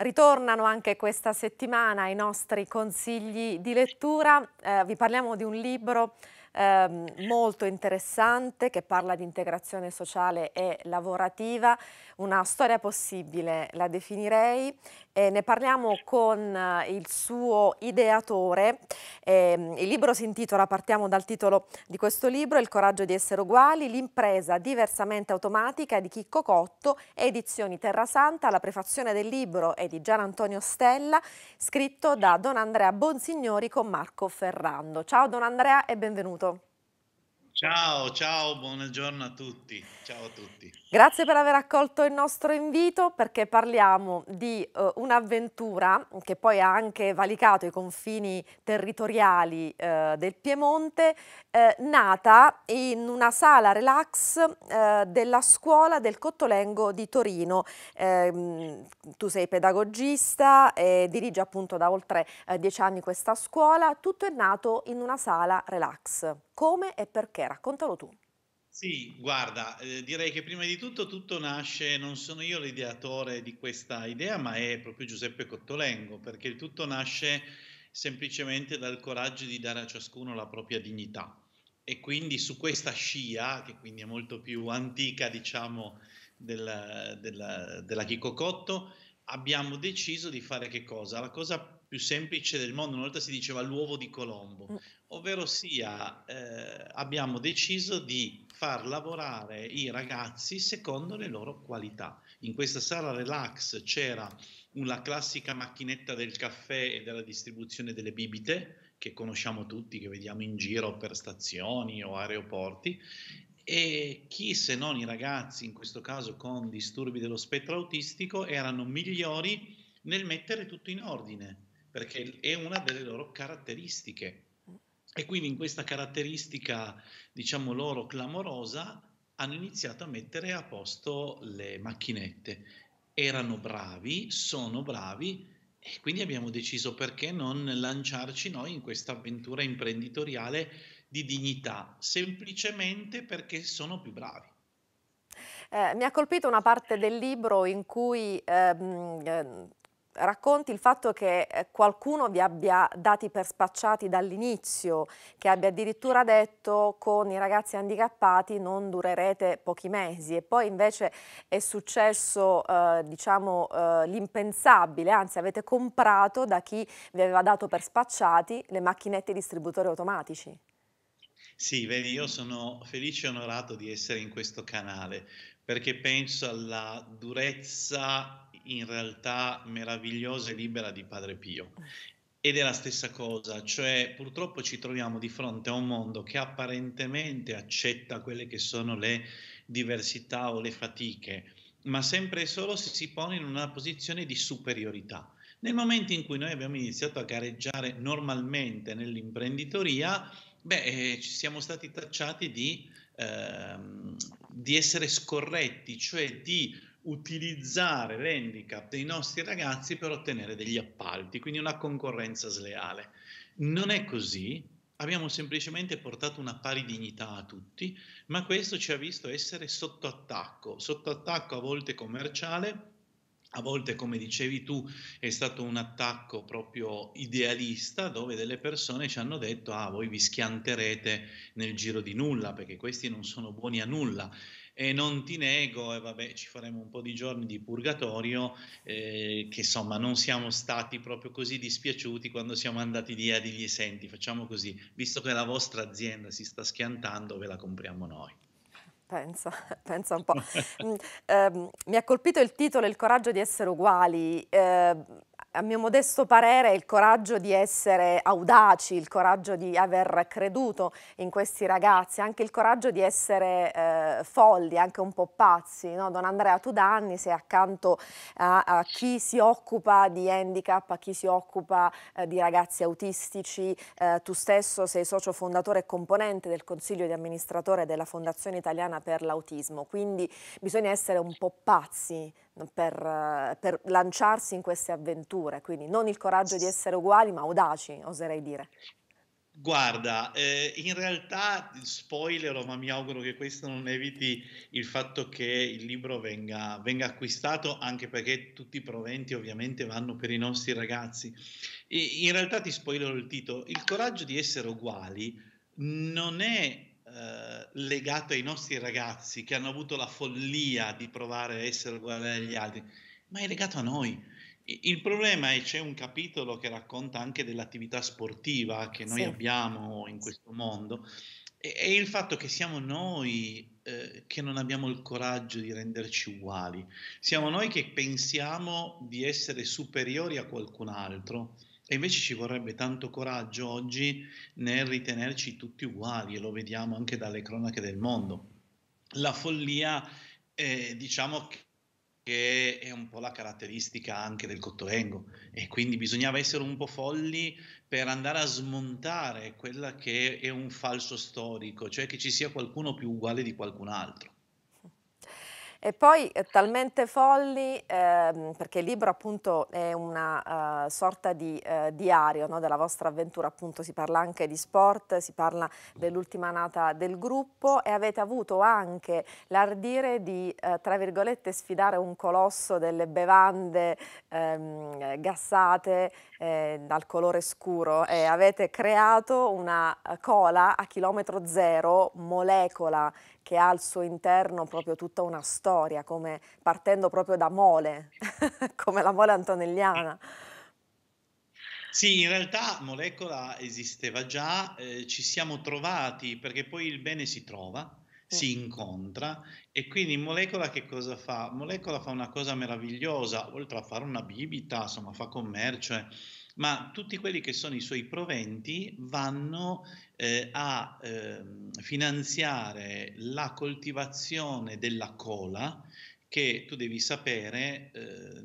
Ritornano anche questa settimana i nostri consigli di lettura, eh, vi parliamo di un libro ehm, molto interessante che parla di integrazione sociale e lavorativa, una storia possibile la definirei. Eh, ne parliamo con eh, il suo ideatore. Eh, il libro si intitola, partiamo dal titolo di questo libro, Il coraggio di essere uguali, l'impresa diversamente automatica di Chicco Cotto, edizioni Terra Santa, la prefazione del libro è di Gian Antonio Stella, scritto da Don Andrea Bonsignori con Marco Ferrando. Ciao Don Andrea e benvenuto. Ciao, ciao, buongiorno a tutti. Ciao a tutti. Grazie per aver accolto il nostro invito perché parliamo di eh, un'avventura che poi ha anche valicato i confini territoriali eh, del Piemonte, eh, nata in una sala relax eh, della scuola del Cottolengo di Torino. Ehm, tu sei pedagogista e dirigi appunto da oltre eh, dieci anni questa scuola, tutto è nato in una sala relax. Come e perché? Raccontalo tu. Sì, guarda, eh, direi che prima di tutto tutto nasce, non sono io l'ideatore di questa idea, ma è proprio Giuseppe Cottolengo, perché tutto nasce semplicemente dal coraggio di dare a ciascuno la propria dignità. E quindi su questa scia, che quindi è molto più antica, diciamo, della, della, della Chicocotto, abbiamo deciso di fare che cosa? La cosa più semplice del mondo, una volta si diceva l'uovo di Colombo, mm. ovvero sia eh, abbiamo deciso di far lavorare i ragazzi secondo le loro qualità. In questa sala relax c'era la classica macchinetta del caffè e della distribuzione delle bibite che conosciamo tutti, che vediamo in giro per stazioni o aeroporti e chi se non i ragazzi, in questo caso con disturbi dello spettro autistico, erano migliori nel mettere tutto in ordine perché è una delle loro caratteristiche. E quindi in questa caratteristica, diciamo loro, clamorosa, hanno iniziato a mettere a posto le macchinette. Erano bravi, sono bravi e quindi abbiamo deciso perché non lanciarci noi in questa avventura imprenditoriale di dignità, semplicemente perché sono più bravi. Eh, mi ha colpito una parte del libro in cui ehm, eh, racconti il fatto che eh, qualcuno vi abbia dati per spacciati dall'inizio, che abbia addirittura detto con i ragazzi handicappati non durerete pochi mesi e poi invece è successo eh, diciamo, eh, l'impensabile, anzi avete comprato da chi vi aveva dato per spacciati le macchinette distributori automatici. Sì, vedi, io sono felice e onorato di essere in questo canale perché penso alla durezza in realtà meravigliosa e libera di Padre Pio. Ed è la stessa cosa, cioè purtroppo ci troviamo di fronte a un mondo che apparentemente accetta quelle che sono le diversità o le fatiche, ma sempre e solo se si pone in una posizione di superiorità. Nel momento in cui noi abbiamo iniziato a gareggiare normalmente nell'imprenditoria, beh, eh, ci siamo stati tacciati di, ehm, di essere scorretti, cioè di utilizzare l'handicap dei nostri ragazzi per ottenere degli appalti, quindi una concorrenza sleale. Non è così, abbiamo semplicemente portato una pari dignità a tutti, ma questo ci ha visto essere sotto attacco, sotto attacco a volte commerciale, a volte, come dicevi tu, è stato un attacco proprio idealista dove delle persone ci hanno detto ah voi vi schianterete nel giro di nulla perché questi non sono buoni a nulla e non ti nego, e vabbè, ci faremo un po' di giorni di purgatorio, eh, che insomma non siamo stati proprio così dispiaciuti quando siamo andati via di gli senti, facciamo così, visto che la vostra azienda si sta schiantando, ve la compriamo noi. Pensa, pensa un po'. eh, mi ha colpito il titolo Il coraggio di essere uguali. Eh, a mio modesto parere, il coraggio di essere audaci, il coraggio di aver creduto in questi ragazzi, anche il coraggio di essere eh, folli, anche un po' pazzi. No? Don Andrea tu da anni sei accanto a, a, chi si occupa di handicap, a chi si occupa eh, di ragazzi autistici, eh, tu stesso sei socio fondatore e componente del consiglio di amministratore della Fondazione Italiana per l'Autismo, quindi bisogna essere un po' pazzi per, per, lanciarsi in queste avventure, quindi non il coraggio di essere uguali, ma audaci, oserei dire. Guarda, eh, in realtà spoilerò, ma mi auguro che questo non eviti il fatto che il libro venga, venga acquistato, anche perché tutti i proventi ovviamente vanno per i nostri ragazzi. E in realtà ti spoilerò il titolo. Il coraggio di essere uguali non è eh, legato ai nostri ragazzi che hanno avuto la follia di provare a essere uguali agli altri, ma è legato a noi. Il problema è c'è un capitolo che racconta anche dell'attività sportiva che noi sì. abbiamo in questo mondo e, il fatto che siamo noi eh, che non abbiamo il coraggio di renderci uguali, siamo noi che pensiamo di essere superiori a qualcun altro e invece ci vorrebbe tanto coraggio oggi nel ritenerci tutti uguali e lo vediamo anche dalle cronache del mondo. La follia, eh, diciamo che è un po' la caratteristica anche del Cottolengo e quindi bisognava essere un po' folli per andare a smontare quella che è un falso storico, cioè che ci sia qualcuno più uguale di qualcun altro. E poi eh, talmente folli, ehm, perché il libro appunto è una uh, sorta di uh, diario no, della vostra avventura, appunto si parla anche di sport, si parla dell'ultima nata del gruppo e avete avuto anche l'ardire di, uh, tra virgolette, sfidare un colosso delle bevande ehm, gassate eh, dal colore scuro e avete creato una cola a chilometro zero, molecola, che ha al suo interno proprio tutta una storia storia, come, partendo proprio da Mole, come la Mole antonelliana. Sì, in realtà molecola esisteva già, eh, ci siamo trovati perché poi il bene si trova, sì. si incontra e quindi molecola che cosa fa? Molecola fa una cosa meravigliosa, oltre a fare una bibita, insomma fa commercio. Eh ma tutti quelli che sono i suoi proventi vanno eh, a eh, finanziare la coltivazione della cola che tu devi sapere eh,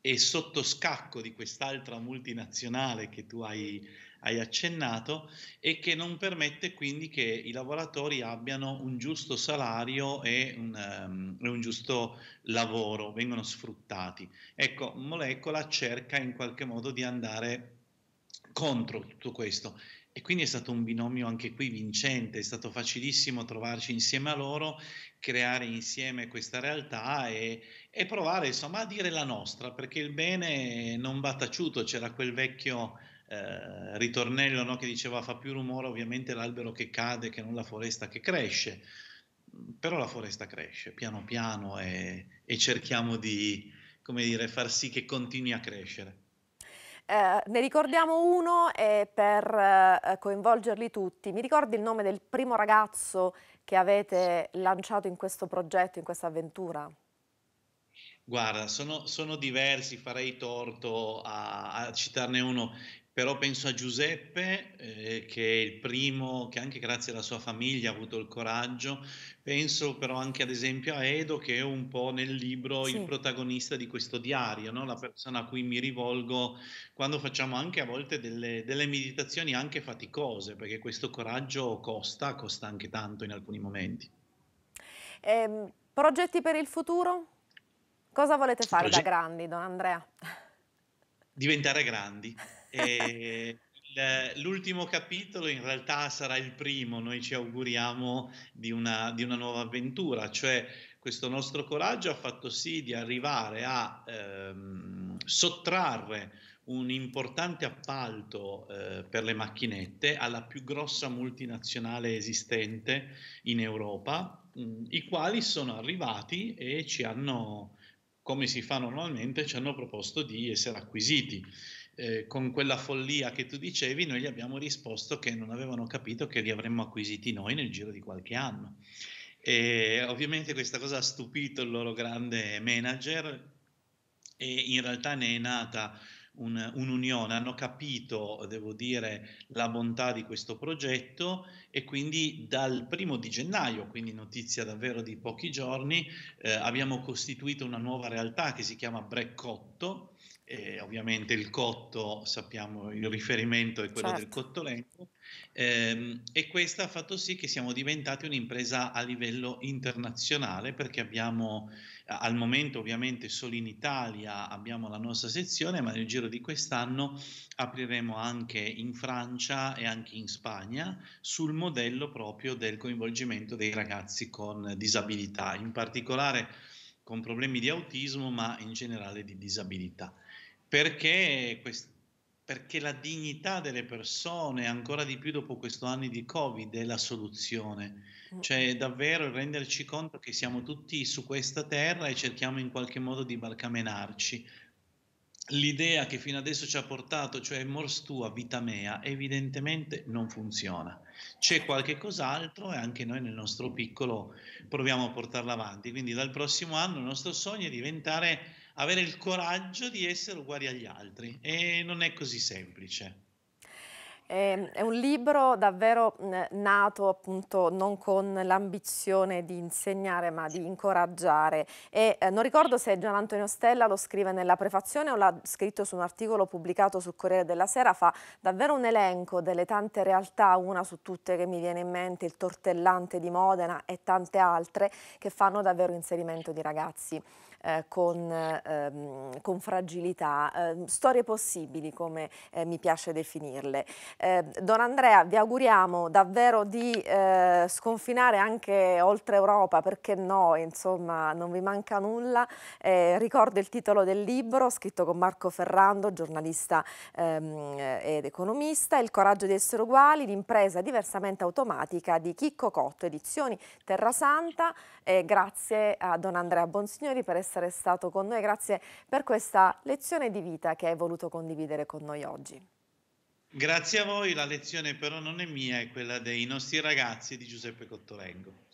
è sotto scacco di quest'altra multinazionale che tu hai hai accennato e che non permette quindi che i lavoratori abbiano un giusto salario e un, um, un giusto lavoro, vengono sfruttati. Ecco, Molecola cerca in qualche modo di andare contro tutto questo. E quindi è stato un binomio anche qui vincente, è stato facilissimo trovarci insieme a loro, creare insieme questa realtà e, e provare insomma a dire la nostra, perché il bene non va taciuto, c'era quel vecchio eh, ritornello no, che diceva fa più rumore ovviamente l'albero che cade che non la foresta che cresce, mm, però la foresta cresce piano piano e, e cerchiamo di dire, far sì che continui a crescere. Eh, ne ricordiamo uno e eh, per eh, coinvolgerli tutti, mi ricordi il nome del primo ragazzo che avete lanciato in questo progetto, in questa avventura? Guarda, sono, sono diversi, farei torto a, a, citarne uno però penso a Giuseppe, eh, che è il primo che anche grazie alla sua famiglia ha avuto il coraggio, penso però anche ad esempio a Edo, che è un po' nel libro sì. il protagonista di questo diario, no? la persona a cui mi rivolgo quando facciamo anche a volte delle, delle meditazioni anche faticose, perché questo coraggio costa, costa anche tanto in alcuni momenti. Eh, progetti per il futuro? Cosa volete fare Proge da grandi, don Andrea? diventare grandi. E l'ultimo capitolo in realtà sarà il primo, noi ci auguriamo di una, di una, nuova avventura, cioè questo nostro coraggio ha fatto sì di arrivare a ehm, sottrarre un importante appalto eh, per le macchinette alla più grossa multinazionale esistente in Europa, mh, i quali sono arrivati e ci hanno come si fa normalmente, ci hanno proposto di essere acquisiti. Eh, con quella follia che tu dicevi, noi gli abbiamo risposto che non avevano capito che li avremmo acquisiti noi nel giro di qualche anno. E ovviamente questa cosa ha stupito il loro grande manager e in realtà ne è nata un, un'unione, hanno capito, devo dire, la bontà di questo progetto e quindi dal primo di gennaio, quindi notizia davvero di pochi giorni, eh, abbiamo costituito una nuova realtà che si chiama Breccotto, E eh, ovviamente il cotto, sappiamo, il riferimento è quello certo. del cottolengo Ehm, e questo ha fatto sì che siamo diventati un'impresa a livello internazionale perché abbiamo al momento ovviamente solo in Italia abbiamo la nostra sezione, ma nel giro di quest'anno apriremo anche in Francia e anche in Spagna sul modello proprio del coinvolgimento dei ragazzi con disabilità, in particolare con problemi di autismo, ma in generale di disabilità perché quest- perché la dignità delle persone, ancora di più dopo questo anno di Covid, è la soluzione. Mm. Cioè davvero renderci conto che siamo tutti su questa terra e cerchiamo in qualche modo di barcamenarci. L'idea che fino adesso ci ha portato, cioè mors tua, vita mea, evidentemente non funziona. C'è qualche cos'altro e anche noi nel nostro piccolo proviamo a portarla avanti. Quindi dal prossimo anno il nostro sogno è diventare avere il coraggio di essere uguali agli altri e non è così semplice. Ehm, è un libro davvero nato appunto non con l'ambizione di insegnare ma di incoraggiare e eh, non ricordo se Gian Antonio Stella lo scrive nella prefazione o l'ha scritto su un articolo pubblicato sul Corriere della Sera, fa davvero un elenco delle tante realtà, una su tutte che mi viene in mente, il tortellante di Modena e tante altre che fanno davvero inserimento di ragazzi. Eh, con, ehm, con, fragilità, eh, storie possibili come eh, mi piace definirle. Eh, Don Andrea, vi auguriamo davvero di eh, sconfinare anche oltre Europa, perché no, insomma, non vi manca nulla. Eh, ricordo il titolo del libro, scritto con Marco Ferrando, giornalista ehm, ed economista, Il coraggio di essere uguali, l'impresa diversamente automatica di Chicco Cotto, edizioni Terra Santa. grazie a Don Andrea Bonsignori per essere stato con noi, grazie per questa lezione di vita che hai voluto condividere con noi oggi. Grazie a voi, la lezione però non è mia, è quella dei nostri ragazzi di Giuseppe Cottolengo.